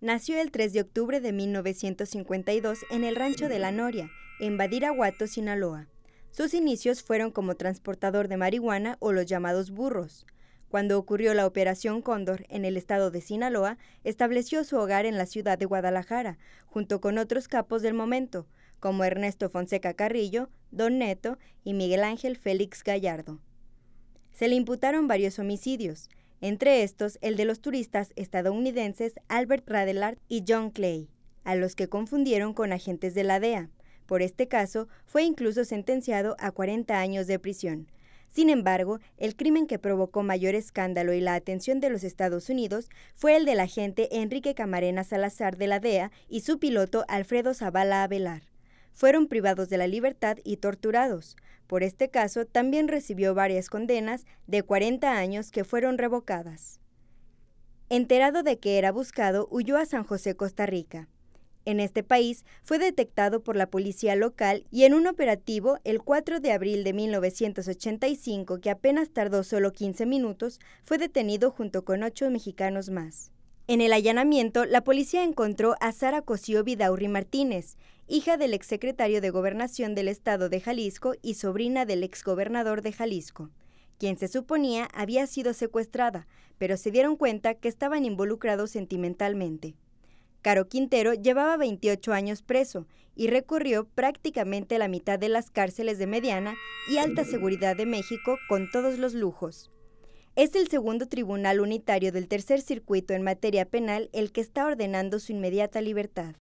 Nació el 3 de octubre de 1952 en el Rancho de la Noria, en Badiraguato, Sinaloa. Sus inicios fueron como transportador de marihuana o los llamados burros. Cuando ocurrió la Operación Cóndor en el estado de Sinaloa, estableció su hogar en la ciudad de Guadalajara, junto con otros capos del momento, como Ernesto Fonseca Carrillo, Don Neto y Miguel Ángel Félix Gallardo. Se le imputaron varios homicidios, entre estos el de los turistas estadounidenses Albert Radelard y John Clay, a los que confundieron con agentes de la DEA. Por este caso, fue incluso sentenciado a 40 años de prisión. Sin embargo, el crimen que provocó mayor escándalo y la atención de los Estados Unidos fue el del agente Enrique Camarena Salazar de la DEA y su piloto Alfredo Zavala Avelar fueron privados de la libertad y torturados. Por este caso, también recibió varias condenas de 40 años que fueron revocadas. Enterado de que era buscado, huyó a San José, Costa Rica. En este país fue detectado por la policía local y en un operativo el 4 de abril de 1985, que apenas tardó solo 15 minutos, fue detenido junto con ocho mexicanos más. En el allanamiento, la policía encontró a Sara Cosío Vidaurri Martínez, hija del exsecretario de Gobernación del Estado de Jalisco y sobrina del exgobernador de Jalisco, quien se suponía había sido secuestrada, pero se dieron cuenta que estaban involucrados sentimentalmente. Caro Quintero llevaba 28 años preso y recorrió prácticamente la mitad de las cárceles de mediana y alta seguridad de México con todos los lujos. Es el segundo tribunal unitario del Tercer Circuito en materia penal el que está ordenando su inmediata libertad.